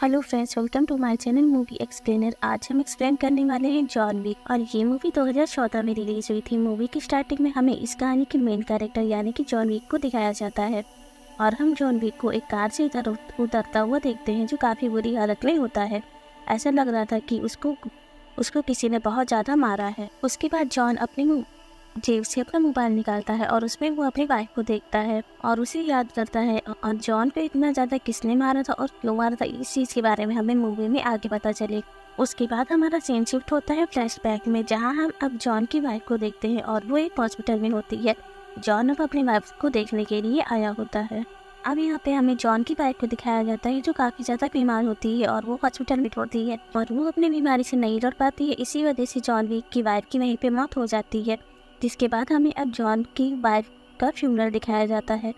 hello friends welcome to my channel movie explainer आज हम explain करने वाले हैं जॉन विक और ये मूवी 2014 में रिलीज हुई थी मूवी की स्टार्टिंग में हमें इस कहानी के मेन कैरेक्टर यानी कि जॉन विक को दिखाया जाता है और हम जॉन विक को एक कार से इधर उतरता हुआ देखते हैं जो काफ़ी बुरी हालत में होता है ऐसा लग रहा था कि उसको उसको किसी ने बहुत ज़्यादा मारा है उसके बाद जॉन अपने जेब से अपना मोबाइल निकालता है और उसमें वो अपनी वाइफ को देखता है और उसे याद करता है और जॉन को इतना ज़्यादा किसने मारा था और क्यों मारा था इस चीज़ के बारे में हमें मूवी में आगे पता चले उसके बाद हमारा सीन शिफ्ट होता है फ्लैशबैक में जहाँ हम अब जॉन की वाइफ को देखते हैं और वो एक हॉस्पिटल में होती है जॉन अब अपनी वाइफ को देखने के लिए आया होता है अब यहाँ पे हमें जॉन की वाइफ को दिखाया जाता है जो काफ़ी ज़्यादा बीमार होती है और वो हॉस्पिटल में होती है और वो अपनी बीमारी से नहीं लड़ पाती है इसी वजह से जॉन वीक की वाइफ की वहीं पर मौत हो जाती है जिसके बाद हमें अब जॉन की वाइफ का फ्यूनल दिखाया जाता है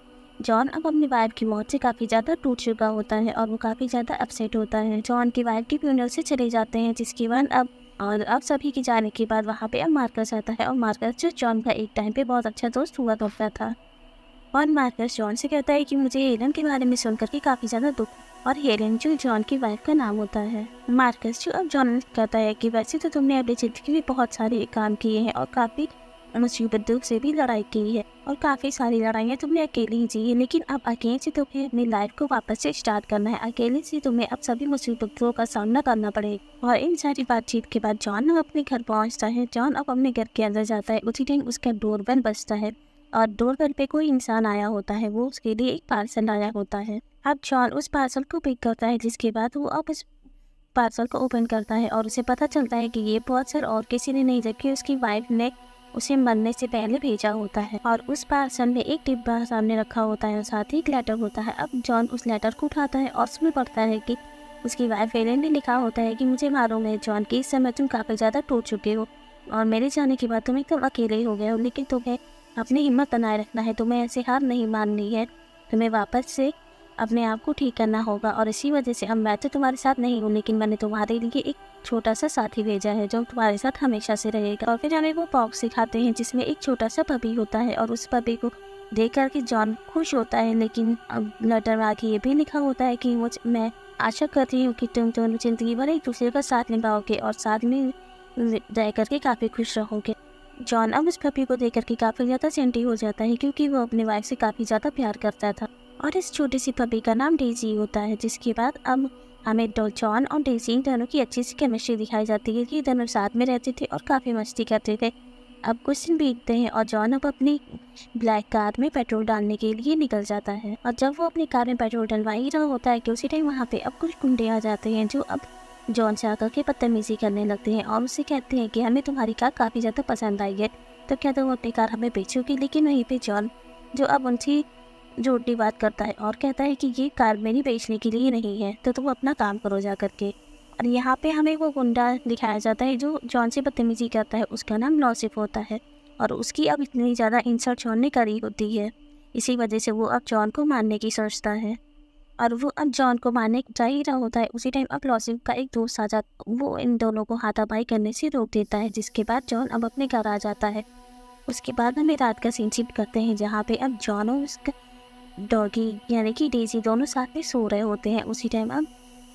जॉन अब अपनी वाइफ की मौत से काफ़ी ज़्यादा टूट चुका होता है और वो काफ़ी ज़्यादा अपसेट होता है जॉन की वाइफ की फ्यूनल से चले जाते हैं जिसके बाद अब और अब सभी के जाने के बाद वहाँ पे अब मार्कस आता है और मार्कस जो जॉन का एक टाइम पे बहुत अच्छा दोस्त हुआ करता था और मार्कस जॉन से कहता है कि मुझे हेलन के बारे में सुनकर के काफ़ी ज़्यादा दुख और हेलन जो जॉन की वाइफ का नाम होता है मार्कस जो अब जॉन कहता है कि वैसे तो तुमने अपनी ज़िंदगी में बहुत सारे काम किए हैं और काफ़ी मुसीबत दुख से भी लड़ाई की है और काफ़ी सारी लड़ाइयाँ तुमने अकेली ही जी है लेकिन अब अकेले से तुम्हें अपनी लाइफ को वापस से स्टार्ट करना है अकेले से तुम्हें अब सभी मुसीबतों का सामना करना पड़ेगा और इन सारी बातचीत के बाद जॉन अब अपने घर पहुँचता है जॉन अब अपने घर के अंदर जाता है उसी टाइम उसका बेल बजता है और बेल पे कोई इंसान आया होता है वो उसके लिए एक पार्सल आया होता है अब जॉन उस पार्सल को पिक करता है जिसके बाद वो अब उस पार्सल को ओपन करता है और उसे पता चलता है कि ये पार्सल और किसी ने नहीं जबकि उसकी वाइफ ने उसे मरने से पहले भेजा होता है और उस पार्सल में एक डिब्बा सामने रखा होता है और साथ ही एक लेटर होता है अब जॉन उस लेटर को उठाता है और उसमें पढ़ता है कि उसकी वाइफ एलेन ने लिखा होता है कि मुझे मारो मैं जॉन की इस समय तुम काफ़ी ज़्यादा टूट चुके हो और मेरे जाने के बाद तुम एकदम अकेले हो गए हो लेकिन तुम्हें अपनी हिम्मत बनाए रखना है तुम्हें ऐसे हार नहीं माननी है तुम्हें वापस से अपने आप को ठीक करना होगा और इसी वजह से अब मैं तो तुम्हारे साथ नहीं हूँ लेकिन मैंने तुम्हारे लिए एक छोटा सा साथी भेजा है जो तुम्हारे साथ हमेशा से रहेगा और फिर हमें वो बॉक्स सिखाते हैं जिसमें एक छोटा सा पपी होता है और उस पपी को देख कर के जॉन खुश होता है लेकिन अब लेटर में आके ये भी लिखा होता है कि मुझ मैं आशा करती हूँ कि तुम दोनों जिंदगी भर एक दूसरे का साथ निभाओगे और साथ में रह करके काफ़ी खुश रहोगे जॉन अब उस पपी को देख करके काफ़ी ज़्यादा सेंटी हो जाता है क्योंकि वो अपने वाइफ से काफ़ी ज़्यादा प्यार करता था और इस छोटी सी पपी का नाम डेजी होता है जिसके बाद अब हमें डॉल्चॉन और डेजी इन दोनों की अच्छी सी केमिस्ट्री दिखाई जाती है कि दोनों साथ में रहते थे और काफ़ी मस्ती करते थे अब कुछ दिन बीतते हैं और जॉन अब अपनी ब्लैक कार में पेट्रोल डालने के लिए निकल जाता है और जब वो अपनी कार में पेट्रोल डलवा ही रहा होता है कि उसी टाइम वहाँ पे अब कुछ कुंडे आ जाते हैं जो अब जॉन से आकर के बदतमीज़ी करने लगते हैं और उसे कहते हैं कि हमें तुम्हारी कार काफ़ी ज़्यादा पसंद आई है तो क्या तुम तो अपनी कार हमें बेचोगी लेकिन वहीं पर जॉन जो अब उनकी झूठी बात करता है और कहता है कि ये कार मेरी बेचने के लिए नहीं है तो तुम अपना काम करो जा करके और यहाँ पे हमें वो गुंडा दिखाया जाता है जो जॉन से बदतमीजी करता है उसका नाम लॉसिफ होता है और उसकी अब इतनी ज़्यादा इंसल्ट जॉन ने करी होती है इसी वजह से वो अब जॉन को मारने की सोचता है और वो अब जॉन को मारने जा ही रहा होता है उसी टाइम अब लॉसिफ का एक दोस्त आ जाता वो इन दोनों को हाथापाई करने से रोक देता है जिसके बाद जॉन अब अपने घर आ जाता है उसके बाद हमें रात का सीन शिफ्ट करते हैं जहाँ पे अब जॉन और उसका डॉगी यानी कि डेजी दोनों साथ में सो रहे होते हैं उसी टाइम अब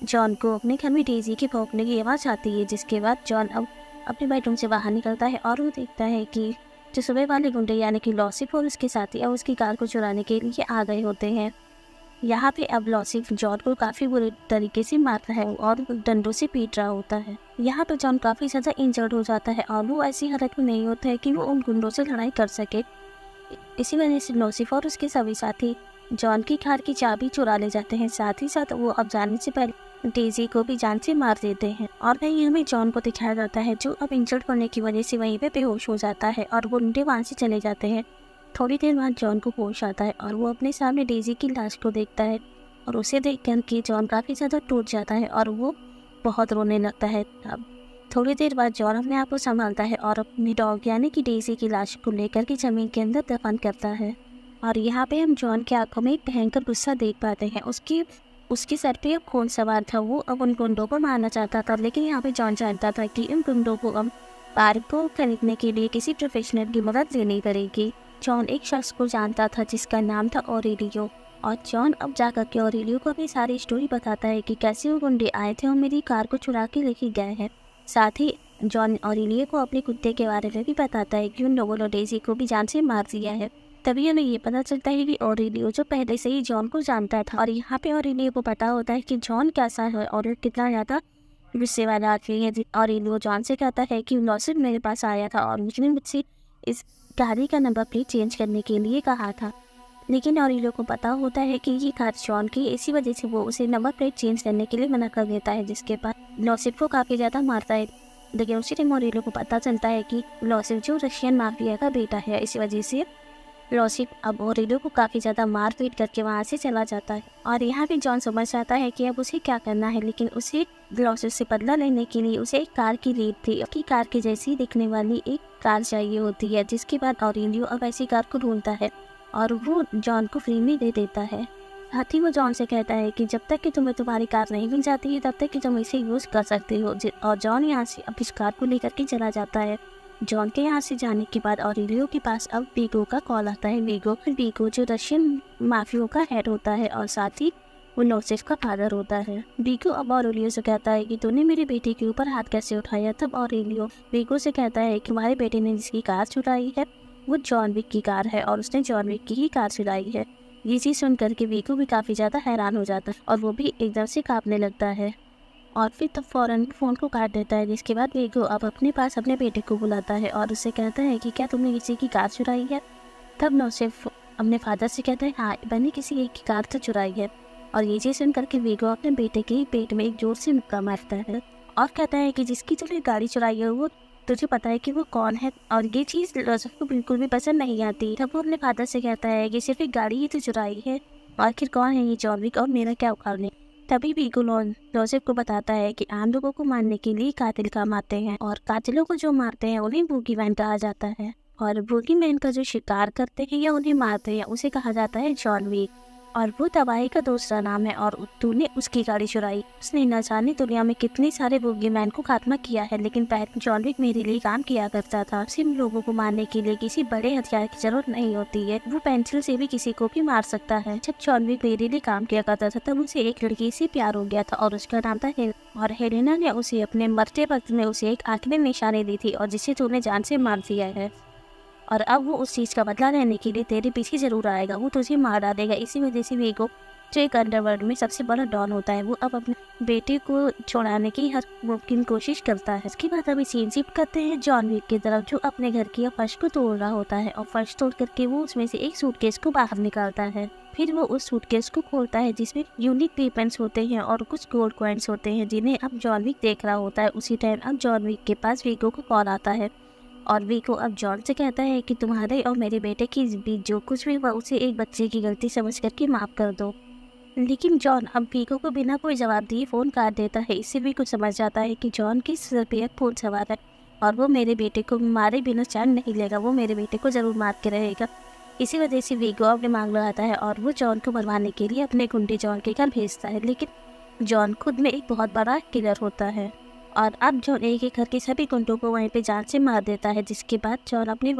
जॉन को अपने घर में डेजी के भौंकने की आवाज़ आती है जिसके बाद जॉन अब अपने बेडरूम से बाहर निकलता है और वो देखता है कि जो सुबह वाले गुंडे यानी कि लॉसिफ और उसके साथी अब उसकी कार को चुराने के लिए आ गए होते हैं यहाँ पे अब लॉसिफ जॉन को काफ़ी बुरे तरीके से मारता है और डंडों से पीट रहा होता है यहाँ पे तो जॉन काफ़ी ज़्यादा इंजर्ड हो जाता है और वो ऐसी हालत में नहीं होता है कि वो उन गुंडों से लड़ाई कर सके इसी वजह से लॉसिफ और उसके सभी साथी की कार की चाबी चुरा ले जाते हैं साथ ही साथ वो अब जाने से पहले डेजी को भी जान से मार देते हैं और वही हमें जॉन को दिखाया जाता है जो अब इंजर्ड होने की वजह से वहीं पे बेहोश हो जाता है और गुंडे वहाँ से चले जाते हैं थोड़ी देर बाद जॉन को होश आता है और वो अपने सामने डेजी की लाश को देखता है और उसे देख कर के जॉन काफ़ी ज़्यादा टूट जाता है और वो बहुत रोने लगता है अब थोड़ी देर बाद जॉन अपने आप को संभालता है और अपने डॉग यानी कि डेजी की लाश को लेकर के ज़मीन के अंदर दफन करता है और यहाँ पे हम जॉन की आंखों में एक भयंकर गुस्सा देख पाते हैं उसकी उसके सर पे एक खून सवार था वो अब उन गुंडों को मारना चाहता था लेकिन यहाँ पे जॉन जानता था कि इन गुंडों को अब पार्क को खरीदने के लिए किसी प्रोफेशनल की मदद लेनी पड़ेगी जॉन एक शख्स को जानता था जिसका नाम था ओरेलियो और जॉन अब जाकर के ओरेलियो को अपनी सारी स्टोरी बताता है कि कैसे वो गुंडे आए थे और मेरी कार को चुरा के लेके गए हैं साथ ही जॉन ओरेलियो को अपने कुत्ते के बारे में भी बताता है कि उन लोगों ने डेजी को भी जान से मार दिया है तभी हमें ये पता चलता है कि और जो पहले से ही जॉन को जानता था और यहाँ पे और को पता होता है कि जॉन कैसा है और कितना ज़्यादा गुस्से वाला आदमी है और वो जॉन से कहता है कि नौसिफ मेरे पास आया था और उसने मुझसे इस गाड़ी का नंबर प्लेट चेंज करने के लिए कहा था लेकिन ऑरिलो को पता होता है कि ये कार जॉन की इसी वजह से वो उसे नंबर प्लेट चेंज करने के लिए मना कर देता है जिसके बाद नौसिफ को काफ़ी ज़्यादा मारता है लेकिन उसी टाइम और को पता चलता है कि नौसिफ जो रशियन माफिया का बेटा है इसी वजह से रोशिक अब ओरिडो को काफ़ी ज़्यादा मारपीट करके वहाँ से चला जाता है और यहाँ भी जॉन समझ जाता है कि अब उसे क्या करना है लेकिन उसे ग्लॉसेस से बदला लेने के लिए उसे एक कार की लीड थी की कार के जैसी दिखने वाली एक कार चाहिए होती है जिसके बाद और अब ऐसी कार को ढूंढता है और वो जॉन को फ्री में दे देता है हाथी वो जॉन से कहता है कि जब तक कि तुम्हें तुम्हारी कार नहीं मिल जाती है तब तक कि तुम इसे यूज़ कर सकते हो और जॉन यहाँ से अब इस कार को लेकर के चला जाता है जॉन के यहाँ से जाने के बाद ऑरिलियो के पास अब वीगो का कॉल आता है वीगो वीगो जो रशियन माफियो का हेड होता है और साथ ही वो नोसेफ का फादर होता है बीगो अब और से कहता है कि तूने मेरे बेटे के ऊपर हाथ कैसे उठाया तब और बीगो से कहता है कि तुम्हारे बेटे ने जिसकी कार चुराई है वो जॉन विक की कार है और उसने जॉन विक की ही कार चुराई है ये चीज़ सुन करके वीगो भी काफ़ी ज़्यादा हैरान हो जाता है और वो भी एकदम से कांपने लगता है और फिर तो फ़ौरन फ़ोन को काट देता है जिसके बाद वेगो अब अपने पास अपने बेटे को बुलाता है और उसे कहता है कि क्या तुमने किसी की कार चुराई है तब मैं उसे अपने फादर से कहता है हाँ मैंने किसी एक की कार तो चुराई है और ये चीज़ सुनकर करके वेगो अपने बेटे के पेट में एक जोर से मुक्का मारता है और कहता है कि जिसकी तुमने गाड़ी चुराई है वो तुझे पता है कि वो कौन है और ये चीज़ रोजफ को बिल्कुल भी पसंद नहीं आती तब वो अपने फादर से कहता है कि सिर्फ एक गाड़ी ही तो चुराई है आखिर कौन है ये जॉनविक और मेरा क्या उखाड़ने तभी भी गुलोन जोसेफ को बताता है कि आम लोगों को मारने के लिए कातिल काम आते हैं और कातिलों को जो मारते हैं उन्हें बूगी मैन कहा जाता है और बूगी मैन का जो शिकार करते हैं या उन्हें मारते हैं उसे कहा जाता है जॉन वीक और वो तबाही का दूसरा नाम है और उत्तू ने उसकी गाड़ी चुराई उसने न जाने दुनिया में कितने सारे मैन को खात्मा किया है लेकिन जॉनविक मेरे लिए काम किया करता था सिम लोगों को मारने के लिए किसी बड़े हथियार की जरूरत नहीं होती है वो पेंसिल से भी किसी को भी मार सकता है जब जॉनविक मेरे लिए काम किया करता था तब उसे एक लड़की से प्यार हो गया था और उसका नाम था हेल और हेलिना ने उसे अपने मरते वक्त में उसे एक आखिरी निशानी दी थी और जिसे तूने जान से मार दिया है और अब वो उस चीज़ का बदला लेने के लिए तेरे पीछे जरूर आएगा वो तुझे मार डालेगा इसी वजह से वेगो जो एक अंडरवर्ल्ड में सबसे बड़ा डॉन होता है वो अब अपने बेटे को छोड़ाने की हर मुमकिन कोशिश करता है इसके बाद अभी सीन शिफ्ट करते हैं जॉन विक की तरफ जो अपने घर की फर्श को तोड़ रहा होता है और फर्श तोड़ करके वो उसमें से एक सूटकेस को बाहर निकालता है फिर वो उस सूटकेस को खोलता है जिसमें यूनिक वेपन्स होते हैं और कुछ गोल्ड कॉइन्स होते हैं जिन्हें अब जॉन देख रहा होता है उसी टाइम अब जॉन के पास वीगो को कॉल आता है और वी को अब जॉन से कहता है कि तुम्हारे और मेरे बेटे के बीच जो कुछ भी हुआ उसे एक बच्चे की गलती समझ करके माफ़ कर दो लेकिन जॉन अब वीको को बिना कोई जवाब दिए फ़ोन काट देता है इससे भी कुछ समझ जाता है कि जॉन की सरपियत फोन सवार है और वो मेरे बेटे को मारे बिना चांद नहीं लेगा वो मेरे बेटे को ज़रूर मार के रहेगा इसी वजह से वीगो अपने मांग लगाता है और वो जॉन को मरवाने के लिए अपने गुंडे जॉन के घर भेजता है लेकिन जॉन खुद में एक बहुत बड़ा किलर होता है और अब जॉन एक एक करके सभी गुंडों को वहीं पे जान से मार देता है जिसके बाद जॉन अपने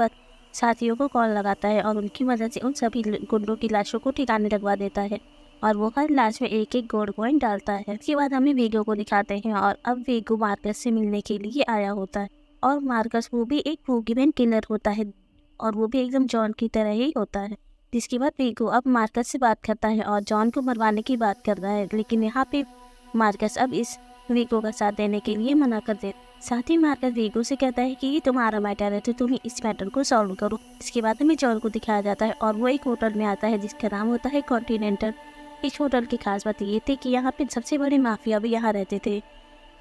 साथियों को कॉल लगाता है और उनकी मदद से उन सभी गुंडों की लाशों को ठिकाने लगवा देता है और वो हर लाश में एक एक गोल्ड कॉइन डालता है इसके बाद हमें वेगो को दिखाते हैं और अब वेगो मार्कस से मिलने के लिए आया होता है और मार्कस वो भी एक पूगीमैन किलर होता है और वो भी एकदम जॉन की तरह ही होता है जिसके बाद वेगो अब मार्कस से बात करता है और जॉन को मरवाने की बात कर रहा है लेकिन यहाँ पे मार्कस अब इस वीगो का साथ देने के लिए मना कर दे साथ ही मार्कस वीगो से कहता है कि ये तुम्हारा मैटर है तो तुम इस मैटर को सॉल्व करो इसके बाद हमें जॉन को दिखाया जाता है और वो एक होटल में आता है जिसका नाम होता है कॉन्टिनेंटल इस होटल की खास बात ये थी कि यहाँ पे सबसे बड़े माफिया भी यहाँ रहते थे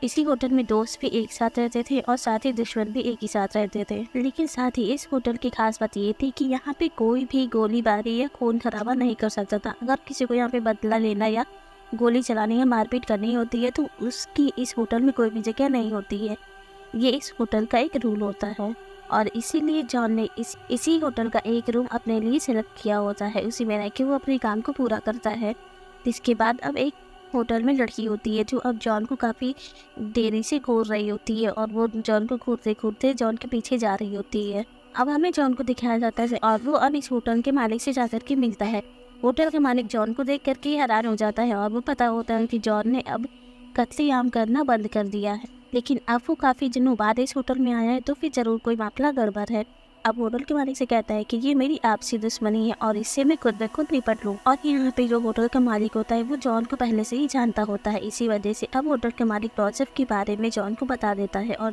इसी होटल में दोस्त भी एक साथ रहते थे और साथ ही दुश्मन भी एक ही साथ रहते थे लेकिन साथ ही इस होटल की खास बात ये थी कि यहाँ पे कोई भी गोलीबारी या खून खराबा नहीं कर सकता था अगर किसी को यहाँ पे बदला लेना या गोली चलानी है मारपीट करनी होती है तो उसकी इस होटल में कोई भी जगह नहीं होती है ये इस होटल का एक रूल होता है और इसीलिए जॉन ने इस इसी होटल का एक रूम अपने लिए सेलेक्ट किया होता है उसी में रह के वो अपने काम को पूरा करता है इसके बाद अब एक होटल में लड़की होती है जो अब जॉन को काफ़ी देरी से घूर रही होती है और वो जॉन को घूरते घूरते जॉन के पीछे जा रही होती है अब हमें जॉन को दिखाया जाता है और वो अब इस होटल के मालिक से जाकर के मिलता है होटल के मालिक जॉन को देख करके हैरान हो जाता है और वो पता होता है कि जॉन ने अब कत्लेआम करना बंद कर दिया है लेकिन अब वो काफ़ी दिनों बाद इस होटल में आया है तो फिर ज़रूर कोई मामला गड़बड़ है अब होटल के मालिक से कहता है कि ये मेरी आपसी दुश्मनी है और इससे मैं खुद ब खुद निपट लूँ और यहाँ पे जो होटल का मालिक होता है वो जॉन को पहले से ही जानता होता है इसी वजह से अब होटल के मालिक लॉजफ के बारे में जॉन को बता देता है और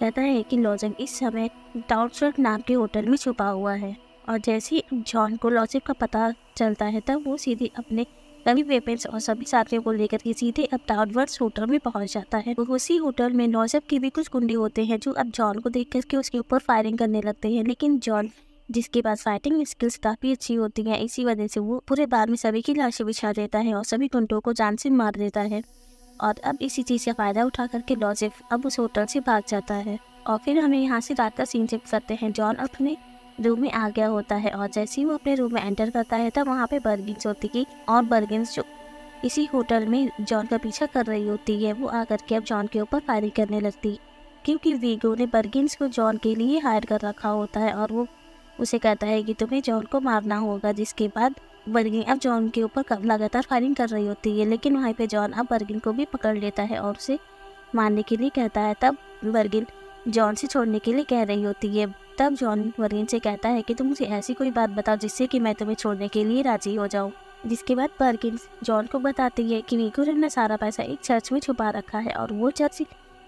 कहता है कि लॉजफ इस समय डाउटशर्ट नाम के होटल में छुपा हुआ है और जैसे ही जॉन को लॉसिप का पता चलता है तब वो सीधे अपने सभी वेपन्स और सभी साथियों को लेकर के सीधे अब डाउनवर्ड्स होटल में पहुंच जाता है उसी होटल में नौसब के भी कुछ गुंडे होते हैं जो अब जॉन को देख करके उसके ऊपर फायरिंग करने लगते हैं लेकिन जॉन जिसके पास फाइटिंग स्किल्स काफ़ी अच्छी होती हैं इसी वजह से वो पूरे बार में सभी की लाशें बिछा देता है और सभी गुंडों को जान से मार देता है और अब इसी चीज़ का फ़ायदा उठा करके लॉजिफ अब उस होटल से भाग जाता है और फिर हमें यहाँ से रात का सीन चेक करते हैं जॉन अपने रूम में आ गया होता है और जैसे ही वो अपने रूम में एंटर करता है तब वहाँ पे बर्गिन्स होती थी और बर्गिन्स जो इसी होटल में जॉन का पीछा कर रही होती है वो आकर के अब जॉन के ऊपर फायरिंग करने लगती क्योंकि वीगो ने बर्गिन्स को जॉन के लिए हायर कर रखा होता है और वो उसे कहता है कि तुम्हें जॉन को मारना होगा जिसके बाद बर्गिन अब जॉन के ऊपर लगातार फायरिंग कर रही होती है लेकिन वहीं पे जॉन अब बर्गिन को भी पकड़ लेता है और उसे मारने के लिए कहता है तब बर्गिन जॉन से छोड़ने के लिए कह रही होती है तब जॉन वरीन से कहता है कि तुम मुझे ऐसी कोई बात बताओ जिससे कि मैं तुम्हें छोड़ने के लिए राजी हो जाऊँ जिसके बाद पर्किंस जॉन को बताती है कि निकोर ने सारा पैसा एक चर्च में छुपा रखा है और वो चर्च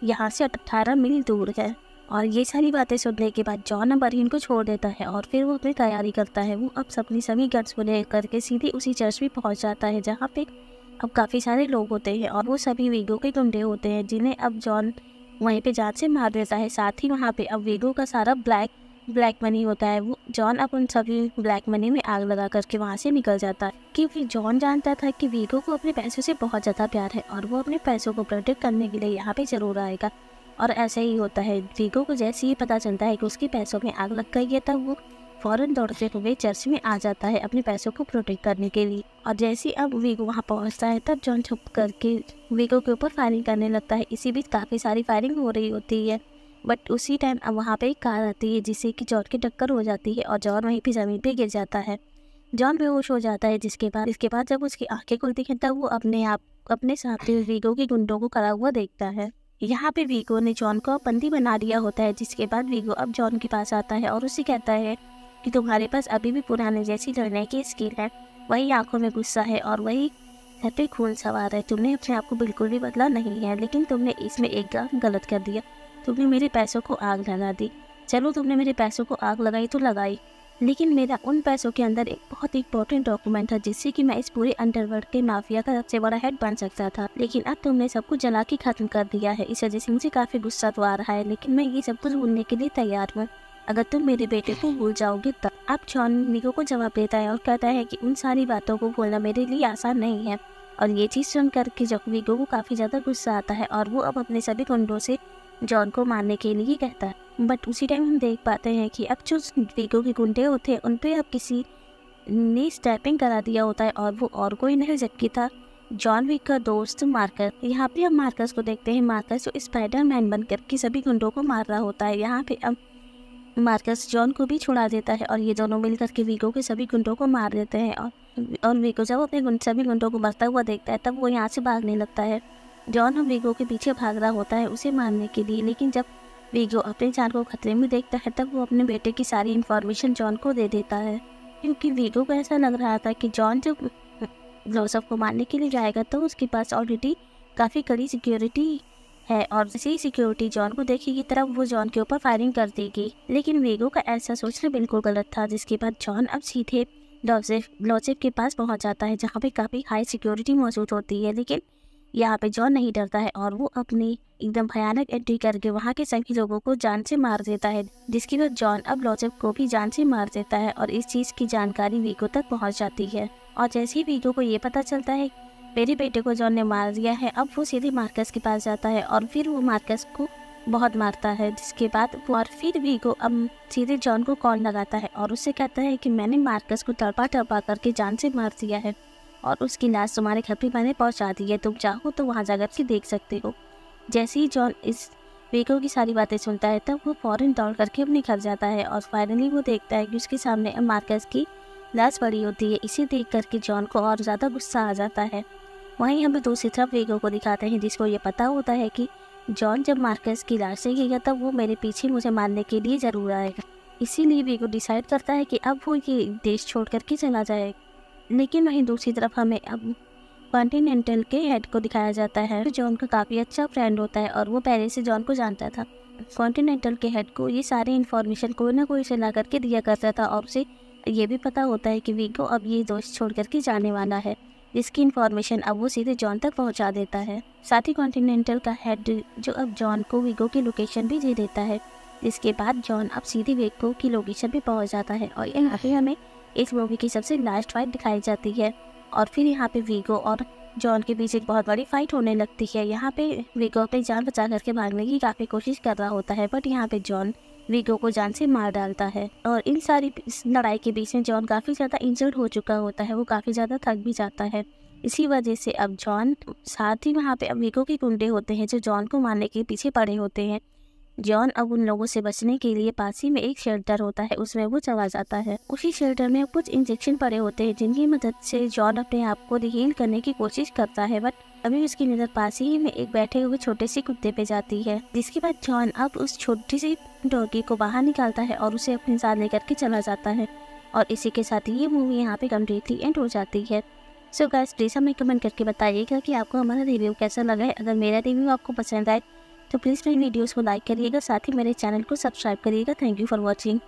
यहाँ से अट्ठारह मील दूर है और ये सारी बातें सुनने के बाद जॉन अब बरहिन को छोड़ देता है और फिर वो अपनी तैयारी करता है वो अब अपनी सभी गन्स को लेकर के सीधे उसी चर्च में पहुँच जाता है जहाँ पे अब काफ़ी सारे लोग होते हैं और वो सभी वीगो के गुंडे होते हैं जिन्हें अब जॉन वहीं पे जान से मार देता है साथ ही वहाँ पे अब वेगो का सारा ब्लैक ब्लैक मनी होता है वो जॉन अब उन सभी ब्लैक मनी में आग लगा करके वहाँ से निकल जाता है क्योंकि जॉन जानता था कि वीगो को अपने पैसों से बहुत ज़्यादा प्यार है और वो अपने पैसों को प्रोटेक्ट करने के लिए यहाँ पे ज़रूर आएगा और ऐसा ही होता है वीगो को जैसे ही पता चलता है कि उसके पैसों में आग लग गई है तब वो फौरन दौड़ते हुए चर्च में आ जाता है अपने पैसों को प्रोटेक्ट करने के लिए और जैसे ही अब वीगो वहाँ पहुँचता है तब जॉन छुप करके वीगो के ऊपर फायरिंग करने लगता है इसी बीच काफ़ी सारी फायरिंग हो रही होती है बट उसी टाइम अब वहाँ पे एक कार आती है जिससे कि जॉन की टक्कर हो जाती है और जॉन वहीं पर ज़मीन पर गिर जाता है जॉन बेहोश हो जाता है जिसके बाद इसके बाद जब उसकी आंखें खुलती हैं तब वो अपने आप अपने ही वीगो के गुंडों को खड़ा हुआ देखता है यहाँ पे वीगो ने जॉन को बंदी बना दिया होता है जिसके बाद वीगो अब जॉन के पास आता है और उसे कहता है कि तुम्हारे पास अभी भी पुराने जैसी लड़ने की स्किल है वही आंखों में गुस्सा है और वही सर पे खून सवार है तुमने अपने आप को बिल्कुल भी बदला नहीं है लेकिन तुमने इसमें एक काम गलत कर दिया तुमने मेरे पैसों को आग लगा दी चलो तुमने मेरे पैसों को आग लगाई तो लगाई लेकिन मेरा उन पैसों के अंदर एक बहुत इंपॉर्टेंट डॉक्यूमेंट था जिससे कि मैं इस पूरे अंडरवर्ल्ड के माफिया का सबसे बड़ा हेड बन सकता था लेकिन अब तुमने सब कुछ जला के खत्म कर दिया है इस वजह से मुझे काफ़ी गुस्सा तो आ रहा है लेकिन मैं ये सब कुछ भूलने के लिए तैयार हूँ अगर तुम मेरे बेटे को भूल जाओगे तब अब जॉन निको को जवाब देता है और कहता है कि उन सारी बातों को भूलना मेरे लिए आसान नहीं है और ये चीज़ सुन करके जॉकविगो को काफ़ी ज़्यादा गुस्सा आता है और वो अब अपने सभी गुंडों से जॉन को मारने के लिए कहता है बट उसी टाइम हम देख पाते हैं कि अब जो विगो के गुंडे होते हैं उन पर अब किसी ने स्टैपिंग करा दिया होता है और वो और कोई नहीं जबकि था जॉन विक का दोस्त मार्कस यहाँ पे हम मार्कस को देखते हैं मार्कस जो स्पाइडरमैन बनकर के सभी गुंडों को मार रहा होता है यहाँ पे अब मार्कस जॉन को भी छुड़ा देता है और ये दोनों मिलकर के वीगो के सभी गुंडों को मार देते हैं और और वीगो जब अपने सभी गुंडों को मरता हुआ देखता है तब वो यहाँ से भागने लगता है जॉन और वीगो के पीछे भाग रहा होता है उसे मारने के लिए लेकिन जब वीगो अपने जान को खतरे में देखता है तब वो अपने बेटे की सारी इन्फॉर्मेशन जॉन को दे देता है क्योंकि वीगो को ऐसा लग रहा था कि जॉन जब जोसफ को मारने के लिए जाएगा तो उसके पास ऑलरेडी काफ़ी कड़ी सिक्योरिटी है और उसी सिक्योरिटी जॉन को देखेगी तरफ वो जॉन के ऊपर फायरिंग कर देगी लेकिन वेगो का ऐसा सोचना बिल्कुल गलत था जिसके बाद जॉन अब सीधे डॉसेफ लॉसेफ के पास पहुंच जाता है जहाँ पे काफ़ी हाई सिक्योरिटी मौजूद होती है लेकिन यहाँ पे जॉन नहीं डरता है और वो अपनी एकदम भयानक एंट्री करके वहाँ के सभी लोगों को जान से मार देता है जिसके बाद जॉन अब लॉसेफ को भी जान से मार देता है और इस चीज़ की जानकारी वीगो तक पहुँच जाती है और जैसे ही वीगो को ये पता चलता है मेरे बेटे को जॉन ने मार दिया है अब वो सीधे मार्कस के पास जाता है और फिर वो मार्कस को बहुत मारता है जिसके बाद वो और फिर भी को अब सीधे जॉन को कॉल लगाता है और उससे कहता है कि मैंने मार्कस को तड़पा तड़पा करके जान से मार दिया है और उसकी लाश तुम्हारे घर पर मैंने पहुँचा दी है तुम चाहो तो वहाँ जाकर के देख सकते हो जैसे ही जॉन इस वेगो की सारी बातें सुनता है तब वो फ़ौरन दौड़ करके अपने घर जाता है और फाइनली वो देखता है कि उसके सामने अब मार्कस की लाश पड़ी होती है इसे देख करके जॉन को और ज़्यादा गुस्सा आ जाता है वहीं हमें दूसरी तरफ वेगो को दिखाते हैं जिसको ये पता होता है कि जॉन जब मार्कस की लाश से गिर गया तब वो मेरे पीछे मुझे मारने के लिए ज़रूर आएगा इसीलिए वेगो डिसाइड करता है कि अब वो ये देश छोड़ करके चला जाएगा लेकिन वहीं दूसरी तरफ हमें अब कॉन्टीनेंटल के हेड को दिखाया जाता है जॉन का काफ़ी अच्छा फ्रेंड होता है और वो पहले से जॉन को जानता था कॉन्टिनेंटल के हेड को ये सारी इन्फॉर्मेशन कोई ना कोई से ला करके दिया करता था और उसे ये भी पता होता है कि वीगो अब ये दोस्त छोड़ करके जाने वाला है जिसकी इन्फॉर्मेशन अब वो सीधे जॉन तक पहुंचा देता है साथ ही कॉन्टिनेंटल का हेड जो अब जॉन को वीगो की लोकेशन भी दे देता है जिसके बाद जॉन अब सीधे वीगो की लोकेशन भी पहुंच जाता है और यहाँ पे हमें इस मूवी की सबसे लास्ट फाइट दिखाई जाती है और फिर यहाँ पे वीगो और जॉन के बीच एक बहुत बड़ी फाइट होने लगती है यहाँ पे वीगो अपनी जान बचा करके भागने की काफ़ी कोशिश कर रहा होता है बट यहाँ पे जॉन वीगो को जान से मार डालता है और इन सारी लड़ाई के बीच में जॉन काफ़ी ज़्यादा इंजर्ड हो चुका होता है वो काफ़ी ज़्यादा थक भी जाता है इसी वजह से अब जॉन साथ ही वहाँ पे अब वीगो के गुंडे होते हैं जो जॉन को मारने के पीछे पड़े होते हैं जॉन अब उन लोगों से बचने के लिए पास ही में एक शेल्टर होता है उसमें वो चला जाता है उसी शेल्टर में कुछ इंजेक्शन पड़े होते हैं जिनकी मदद से जॉन अपने आप को रिहील करने की कोशिश करता है बट अभी उसकी नज़र पास ही में एक बैठे हुए छोटे से कुत्ते पे जाती है जिसके बाद जॉन अब उस छोटी सी डॉगी को बाहर निकालता है और उसे अपने साथ लेकर के चला जाता है और इसी के साथ ये मूवी यहाँ पे कम्प्लीटली एंड हो जाती है सो गैस प्लीज़ हमें कमेंट करके बताइएगा कि आपको हमारा रिव्यू कैसा लगा है अगर मेरा रिव्यू आपको पसंद आए तो प्लीज़ मेरी वीडियोस को लाइक करिएगा साथ ही मेरे चैनल को सब्सक्राइब करिएगा थैंक यू फॉर वॉचिंग